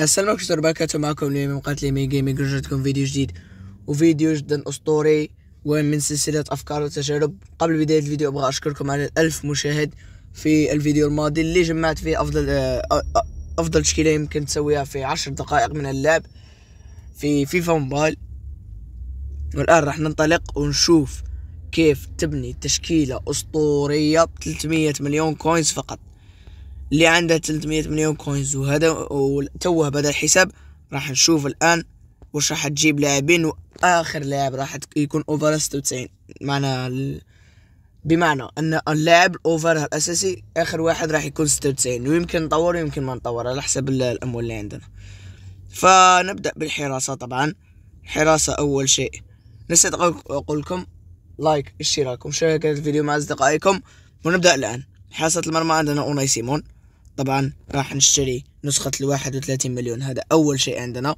السلام عليكم ورحمة الله وبركاته معكم اليوم من قناة ليمي جيمنج رجعتكم فيديو جديد وفيديو جدا أسطوري ومن سلسلة أفكار وتجارب قبل بداية الفيديو أبغى أشكركم على الألف مشاهد في الفيديو الماضي اللي جمعت فيه أفضل آه، آه، آه، أفضل تشكيلة يمكن تسويها في عشر دقائق من اللعب في فيفا موبايل والآن راح ننطلق ونشوف كيف تبني تشكيلة أسطورية ب 300 مليون كوينز فقط اللي عندها 300 مليون كوينز وهذا وتوه بدا الحساب راح نشوف الان واش راح تجيب لاعبين واخر لاعب راح يكون اوفر 96 معنا ال... بمعنى ان اللاعب الاوفر الاساسي اخر واحد راح يكون 96 ويمكن نطور ويمكن ما نطور على حسب الاموال اللي عندنا فنبدا بالحراسه طبعا حراسه اول شيء نسيت اقول لكم لايك اشتراك ومشاركه الفيديو مع اصدقائكم ونبدا الان حراسه المرمى عندنا اوناي سيمون طبعا راح نشتري نسخة الواحد وثلاثين مليون هذا أول شيء عندنا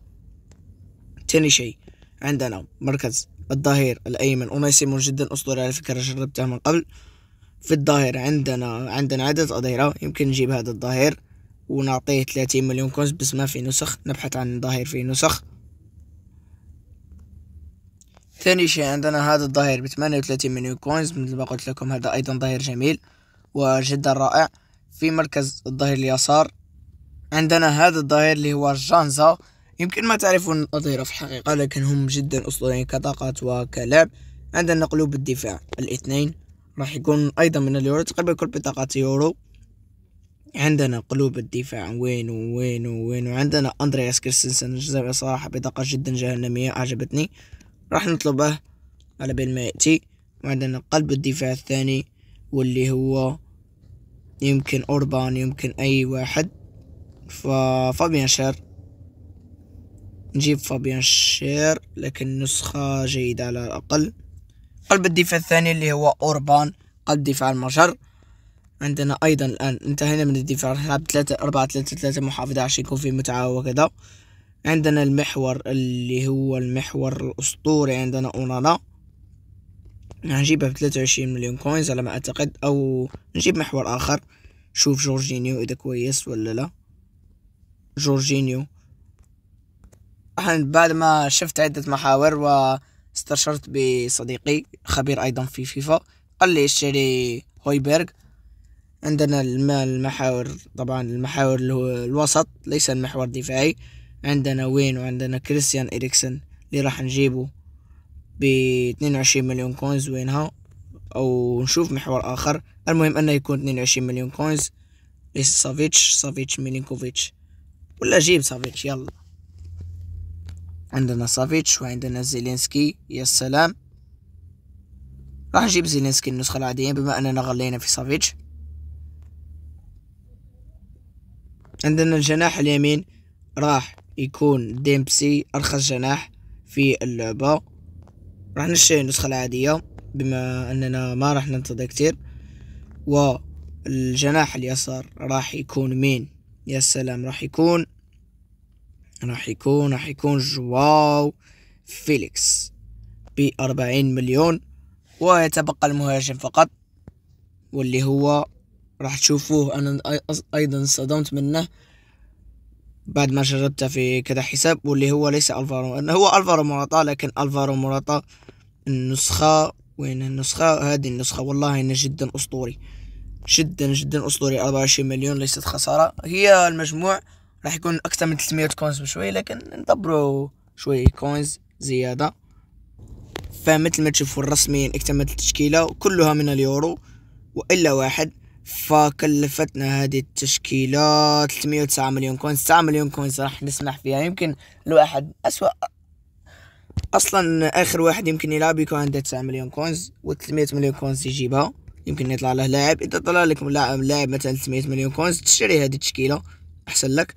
تاني شيء عندنا مركز الظهير الأيمن وميسيمون جدا أسطوري على فكرة جربته من قبل في الظهير عندنا عندنا عدد أظهرة يمكن نجيب هذا الظهير ونعطيه ثلاثين مليون كونز بس ما في نسخ نبحث عن ظهير في نسخ ثاني شيء عندنا هذا الظهير بثمانية وثلاثين مليون كوينز مثل ما قلت لكم هذا ايضا ظهير جميل وجدا رائع في مركز الظهير اليسار عندنا هذا الظهير اللي هو جانزا يمكن ما تعرفون الظهيرة في الحقيقة لكن هم جدا أسطوريين كطاقات وكلعب عندنا قلوب الدفاع الاثنين راح يكون أيضا من اليورو تقريبا كل بطاقة يورو عندنا قلوب الدفاع وين وين وين وعندنا أندرياس كريستنسن جزاوي صراحة بطاقة جدا جهنمية أعجبتني راح نطلبه على بين ما يأتي وعندنا قلب الدفاع الثاني واللي هو يمكن أوربان يمكن أي واحد ففابيان شير نجيب فابيان شير لكن نسخة جيدة على الأقل قلب الدفاع الثاني اللي هو أوربان قلب دفاع المجر عندنا أيضا الآن انتهينا من الدفاع نلعب ثلاثة أربعة ثلاثة ثلاثة محافظة عشان يكون في متعة وكذا عندنا المحور اللي هو المحور الأسطوري عندنا أونانا نجيبه بثلاثة وعشرين مليون كوينز على ما أعتقد أو نجيب محور آخر شوف جورجينيو اذا كويس ولا لا جورجينيو بعد ما شفت عدة محاور واستشرت بصديقي خبير أيضا في فيفا قال لي اشتري هويبرغ عندنا المحاور طبعا المحاور اللي هو الوسط ليس المحور الدفاعي عندنا وين وعندنا كريستيان إريكسن اللي راح نجيبه ب 22 مليون كونز وينها او نشوف محور اخر المهم انه يكون 22 مليون كوينز ليس سافيتش سافيتش ميلينكوفيتش ولا جيب سافيتش يلا عندنا سافيتش وعندنا زيلينسكي يا سلام راح نجيب زيلينسكي النسخة العادية بما أننا غلينا في سافيتش عندنا الجناح اليمين راح يكون ديمبسي أرخص جناح في اللعبة راح نشتري النسخة العادية بما أننا ما راح ننتظر كتير والجناح اليسار راح يكون مين يا سلام راح يكون راح يكون راح يكون جواو فيليكس بأربعين مليون ويتبقى المهاجم فقط واللي هو راح تشوفوه أنا أيضا انصدمت منه بعد ما جربته في كذا حساب واللي هو ليس الفارو انه هو الفارو موراتا لكن الفارو موراتا النسخة وين النسخة هذه النسخة والله انه جدا اسطوري جدا جدا اسطوري 24 مليون ليست خسارة هي المجموع راح يكون اكثر من 300 كوينز بشوي لكن ندبروا شوي كوينز زيادة فمثل ما تشوفوا رسميا اكتملت التشكيلة كلها من اليورو والا واحد فكلفتنا هذه التشكيلة 309 مليون كوينز 9 مليون كوينز راح نسمح فيها يمكن الواحد أسوأ اصلا اخر واحد يمكن يلعب يكون عنده 9 مليون كونز و 300 مليون كونز يجيبها يمكن يطلع له لاعب اذا طلع لك لاعب لاعب مثلا 300 مليون كونز تشري هذه التشكيله احسن لك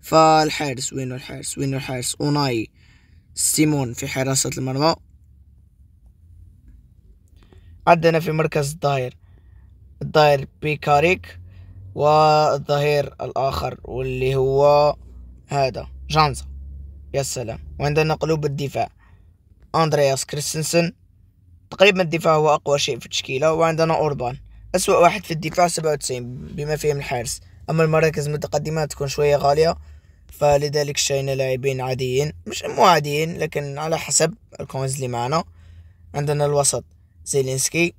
فالحارس وينو الحارس وينو الحارس اوناي سيمون في حراسه المرمى عندنا في مركز الظهير الظهير بيكاريك والظهير الاخر واللي هو هذا جانزا يا سلام وعندنا قلوب الدفاع أندرياس كريستنسن تقريبا الدفاع هو أقوى شيء في التشكيلة وعندنا أوربان أسوأ واحد في الدفاع سبعة وتسعين بما فيهم الحارس أما المراكز المتقدمة تكون شوية غالية فلذلك شينا لاعبين عاديين مش مو عاديين لكن على حسب الكونز اللي معنا عندنا الوسط زيلينسكي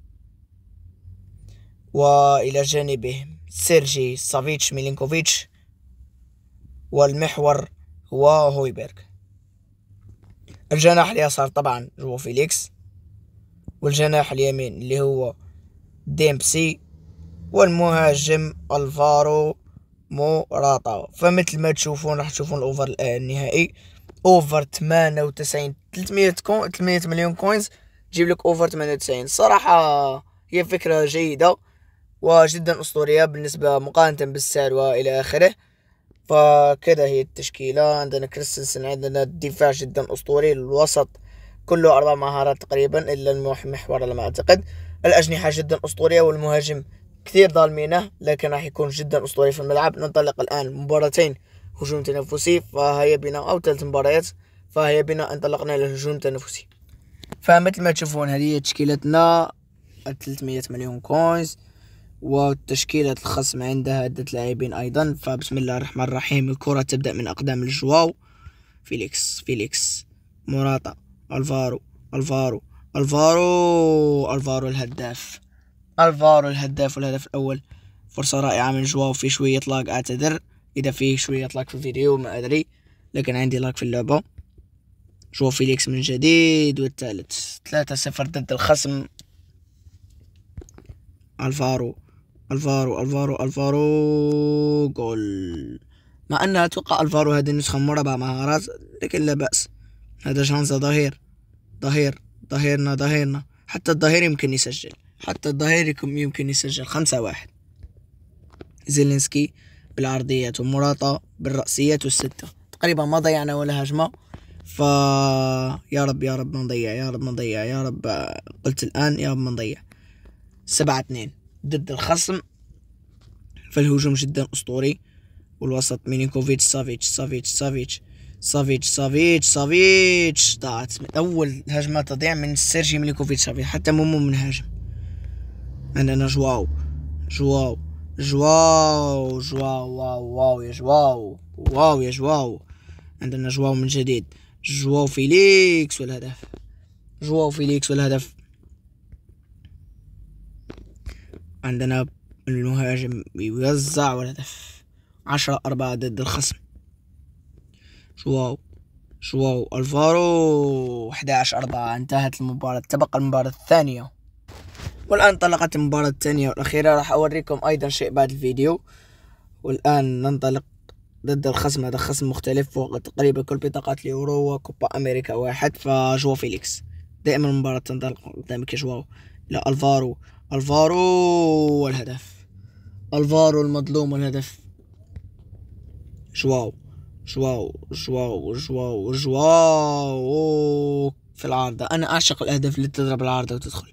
وإلى جانبه سيرجي سافيتش ميلينكوفيتش والمحور هو هويبرغ الجناح اليسار طبعا جو فيليكس والجناح اليمين اللي هو ديمبسي والمهاجم الفارو موراتا فمثل ما تشوفون راح تشوفون الاوفر النهائي اوفر 98 300 كون 300 مليون كوينز تجيب لك اوفر 98 صراحه هي فكره جيده وجدا اسطوريه بالنسبه مقارنه بالسعر والى اخره فكذا هي التشكيلة عندنا كريستنسن عندنا الدفاع جدا أسطوري الوسط كله أربع مهارات تقريبا إلا المحور على ما أعتقد الأجنحة جدا أسطورية والمهاجم كثير ظالمينه لكن راح يكون جدا أسطوري في الملعب ننطلق الآن مباراتين هجوم تنافسي فهيا بنا أو ثلاث مباريات فهيا بنا انطلقنا إلى الهجوم التنافسي فمثل ما تشوفون هذه تشكيلتنا 300 مليون كوينز وتشكيلة الخصم عندها عدة لاعبين أيضا فبسم الله الرحمن الرحيم الكرة تبدأ من أقدام الجواو فيليكس فيليكس موراتا ألفارو ألفارو ألفارو ألفارو الهداف ألفارو الهداف والهدف الأول فرصة رائعة من جواو في شوية لاك أعتذر إذا فيه شوية لاك في الفيديو ما أدري لكن عندي لاك في اللعبة جواو فيليكس من جديد والثالث ثلاثة صفر ضد الخصم ألفارو الفارو الفارو الفارو جول مع أنها أتوقع الفارو هذه النسخة مع مهارات لكن لا بأس هذا شانسة ظهير ظهير ظهيرنا ظهيرنا حتى الظهير يمكن يسجل حتى الظهير يمكن يسجل خمسة واحد زيلينسكي بالعرضيات ومراطة بالرأسيات والستة تقريبا ما ضيعنا ولا هجمة ف يا رب يا رب ما نضيع يا رب ما نضيع يا رب قلت الآن يا رب ما نضيع سبعة اثنين ضد الخصم فالهجوم جدا اسطوري والوسط مينيكوفيتش سافيتش سافيتش سافيتش سافيتش سافيتش سافيتش ضاعت من اول هجمه تضيع من سيرجي مينيكوفيتش سافيتش حتى مومو من هاجم عندنا جواو جواو جواو جواو واو واو يا جواو واو يا جواو عندنا جواو من جديد جواو فيليكس والهدف جواو فيليكس والهدف عندنا المهاجم بيوزع والهدف عشرة أربعة ضد الخصم جواو جواو الفارو 11 أربعة انتهت المباراة تبقى المباراة الثانية والآن انطلقت المباراة الثانية والأخيرة راح أوريكم أيضا شيء بعد الفيديو والآن ننطلق ضد الخصم هذا خصم مختلف تقريبا كل بطاقات اليورو وكوبا أمريكا واحد فجوا فيليكس دائما المباراة تنطلق قدامك جواو لا الفارو الفارو والهدف الفارو المظلوم والهدف جواو جواو جواو جواو جواو في العارضة أنا أعشق الأهداف اللي تضرب العارضة وتدخل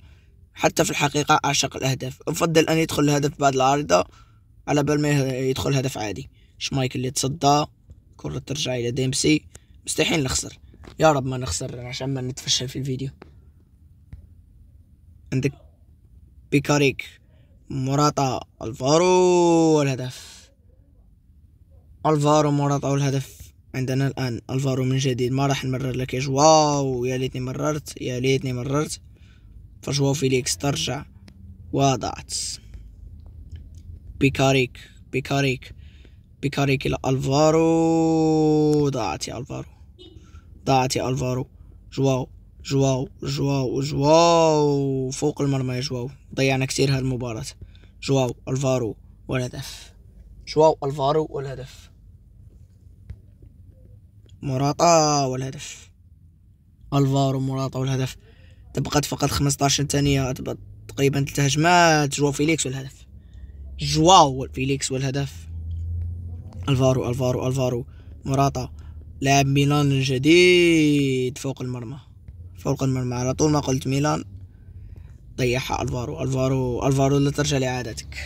حتى في الحقيقة أعشق الأهداف أفضل أن يدخل الهدف بعد العارضة على بال ما يدخل هدف عادي شمايك اللي تصدى كرة ترجع إلى ديمسي مستحيل نخسر يا رب ما نخسر عشان ما نتفشل في الفيديو عندك بيكاريك موراتا الفارو والهدف الفارو موراتا والهدف عندنا الان الفارو من جديد ما راح نمرر لك جواو يا ليتني مررت يا ليتني مررت فجواو فيليكس ترجع وضعت بيكاريك بيكاريك بيكاريك الى الفارو ضاعت يا الفارو ضاعت يا الفارو جواو جواو جواو جواو فوق المرمى يا جواو ضيعنا كتير هالمباراة جواو الفارو والهدف جواو الفارو والهدف مراطا والهدف الفارو مراطا والهدف تبقت فقط 15 ثانية تقريبا ثلاث هجمات جواو فيليكس والهدف جواو فيليكس والهدف الفارو الفارو الفارو مراطا لاعب ميلان الجديد فوق المرمى فوق المرمى على طول ما قلت ميلان ضيعها الفارو الفارو الفارو لا ترجع لعادتك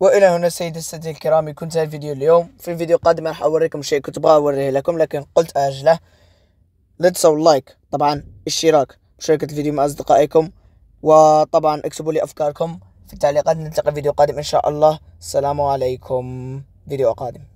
والى هنا السيد السادة الكرام يكون انتهى الفيديو اليوم في الفيديو القادم راح اوريكم شيء كنت ابغى اوريه لكم لكن قلت اجله لا تنسوا اللايك طبعا الاشتراك مشاركة الفيديو مع اصدقائكم وطبعا اكتبوا لي افكاركم في التعليقات نلتقي في فيديو قادم ان شاء الله السلام عليكم فيديو قادم